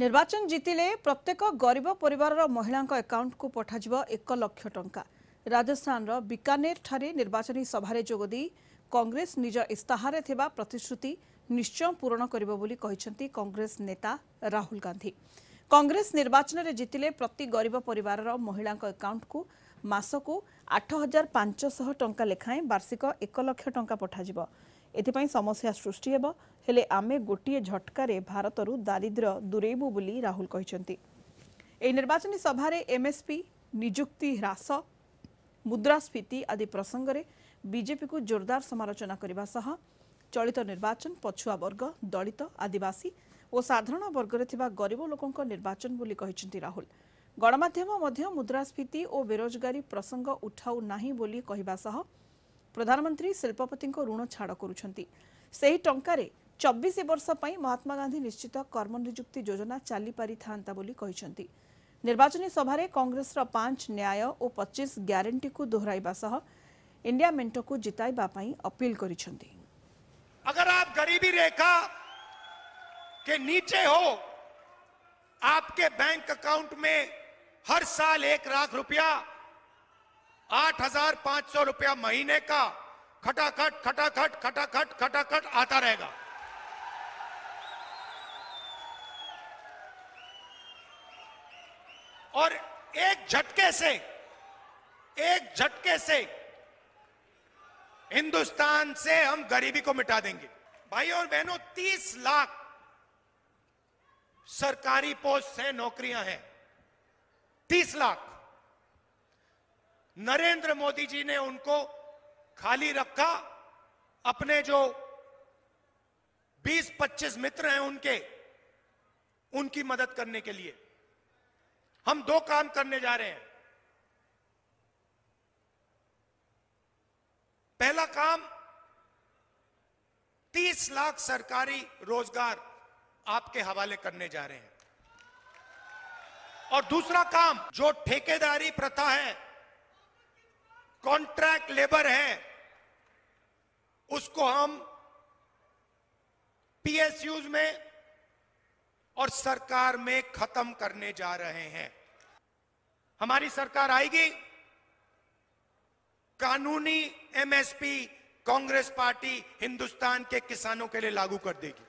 ନିର୍ବାଚନ ଜିତିଲେ ପ୍ରତ୍ୟେକ ଗରିବ ପରିବାରର ମହିଳାଙ୍କ ଆକାଉଣ୍ଟକୁ ପଠାଯିବ ଏକ ଲକ୍ଷ ଟଙ୍କା ରାଜସ୍ଥାନର ବିକାନେରଠାରେ ନିର୍ବାଚନୀ ସଭାରେ ଯୋଗଦେଇ କଂଗ୍ରେସ ନିଜ ଇସ୍ତାହାରେ ଥିବା ପ୍ରତିଶ୍ରୁତି ନିଶ୍ଚୟ ପୂରଣ କରିବ ବୋଲି କହିଛନ୍ତି କଂଗ୍ରେସ ନେତା ରାହୁଲ ଗାନ୍ଧୀ କଂଗ୍ରେସ ନିର୍ବାଚନରେ ଜିତିଲେ ପ୍ରତି ଗରିବ ପରିବାରର ମହିଳାଙ୍କ ଆକାଉଣ୍ଟକୁ ମାସକୁ ଆଠ ହଜାର ପାଞ୍ଚଶହ ଟଙ୍କା ଲେଖାଏଁ ବାର୍ଷିକ ଏକ ଲକ୍ଷ ଟଙ୍କା ପଠାଯିବ ଏଥିପାଇଁ ସମସ୍ୟା ସୃଷ୍ଟି ହେବ ହେଲେ ଆମେ ଗୋଟିଏ ଝଟକାରେ ଭାରତରୁ ଦାରିଦ୍ର୍ୟ ଦୂରେଇବୁ ବୋଲି ରାହୁଲ କହିଛନ୍ତି ଏହି ନିର୍ବାଚନୀ ସଭାରେ ଏମ୍ଏସ୍ପି ନିଯୁକ୍ତି ହ୍ରାସ ମୁଦ୍ରାସ୍ଫୀତି ଆଦି ପ୍ରସଙ୍ଗରେ ବିଜେପିକୁ ଜୋରଦାର ସମାଲୋଚନା କରିବା ସହ ଚଳିତ ନିର୍ବାଚନ ପଛୁଆ ବର୍ଗ ଦଳିତ ଆଦିବାସୀ ଓ ସାଧାରଣ ବର୍ଗରେ ଥିବା ଗରିବ ଲୋକଙ୍କ ନିର୍ବାଚନ ବୋଲି କହିଛନ୍ତି ରାହୁଲ ଗଣମାଧ୍ୟମ ମଧ୍ୟ ମୁଦ୍ରାସ୍ଫୀତି ଓ ବେରୋଜଗାରୀ ପ୍ରସଙ୍ଗ ଉଠାଉ ନାହିଁ ବୋଲି କହିବା ସହ प्रधानमंत्री शिल्पपति ऋण छाड़ कर चबीश वर्षपी महात्मा गांधी निश्चित कर्मनिजुक्ति योजना चली पारिता निर्वाचन सभा कंग्रेस पांच न्याय और पचीस ग्यारंटी को दोहर इंडिया मेट को जितने अपील कर अगर आप गरीबी रेखा के नीचे हो आपके बैंक अकाउंट में हर साल एक लाख रुपया आठ हजार पांच सौ रुपया महीने का खटाखट खटाखट खटाखट खटाखट आता रहेगा और एक झटके से एक झटके से हिंदुस्तान से हम गरीबी को मिटा देंगे भाई और बहनों तीस लाख सरकारी पोस्ट से नौकरियां हैं तीस लाख नरेंद्र मोदी जी ने उनको खाली रखा अपने जो 20-25 मित्र हैं उनके उनकी मदद करने के लिए हम दो काम करने जा रहे हैं पहला काम 30 लाख सरकारी रोजगार आपके हवाले करने जा रहे हैं और दूसरा काम जो ठेकेदारी प्रथा है कॉन्ट्रैक्ट लेबर है उसको हम पीएसयूज में और सरकार में खत्म करने जा रहे हैं हमारी सरकार आएगी कानूनी एमएसपी कांग्रेस पार्टी हिंदुस्तान के किसानों के लिए लागू कर देगी